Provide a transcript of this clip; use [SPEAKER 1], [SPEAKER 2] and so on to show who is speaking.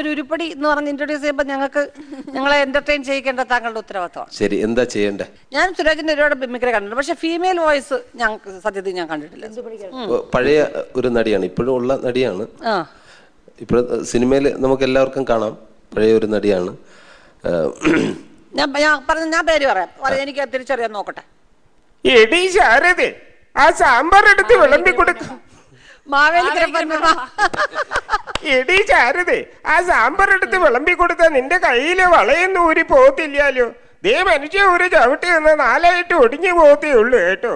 [SPEAKER 1] ഒരു ഉരുപ്പടി എന്ന് പറഞ്ഞ് ഇൻട്രൊഡ്യൂസ് ചെയ്യുമ്പോൾ ഞങ്ങൾക്ക് ഞങ്ങളെ എന്റർടൈൻ ചെയ്യിക്കേണ്ട താങ്കളുടെ ഉത്തരവാദിത്തമാണ്
[SPEAKER 2] ശരി എന്താ ചെയ്യണ്ടേ
[SPEAKER 1] ഞാൻ സുരാജിന്റെ ഒരുപാട് മിമിക്രി കണ്ടിട്ടുണ്ട് പക്ഷെ ഫീമെയിൽ വോയിസ് ഞാൻ സത്യത്തിൽ ഞാൻ കണ്ടിട്ടില്ല
[SPEAKER 2] പഴയ ഒരു നടിയാണ് ഇപ്പോഴും ഉള്ള നടിയാണ് ഇപ്പോൾ സിനിമയിൽ നമുക്ക് എല്ലാവർക്കും കാണാം പഴയ ഒരു നടിയാണ്
[SPEAKER 3] ഞാൻ പറഞ്ഞു ഞാൻ പേര് പറയാം എനിക്ക് തിരിച്ചറിയാൻ നോക്കട്ടെ ആ സാമ്പാർ എടുത്ത് വിളമ്പി
[SPEAKER 4] കൊടുക്കും മാവേലി എടി ചാരുതേ ആ സാമ്പാർ വിളമ്പി കൊടുത്ത നിന്റെ കയ്യിലെ വളയൊന്നും ഊരി പോകത്തില്ലാലോ ദേ മനുഷ്യ ഒരു ചവിട്ടി നിന്ന് നാലായിട്ട് ഒടിഞ്ഞു പോകത്തേ ഉള്ളൂ കേട്ടോ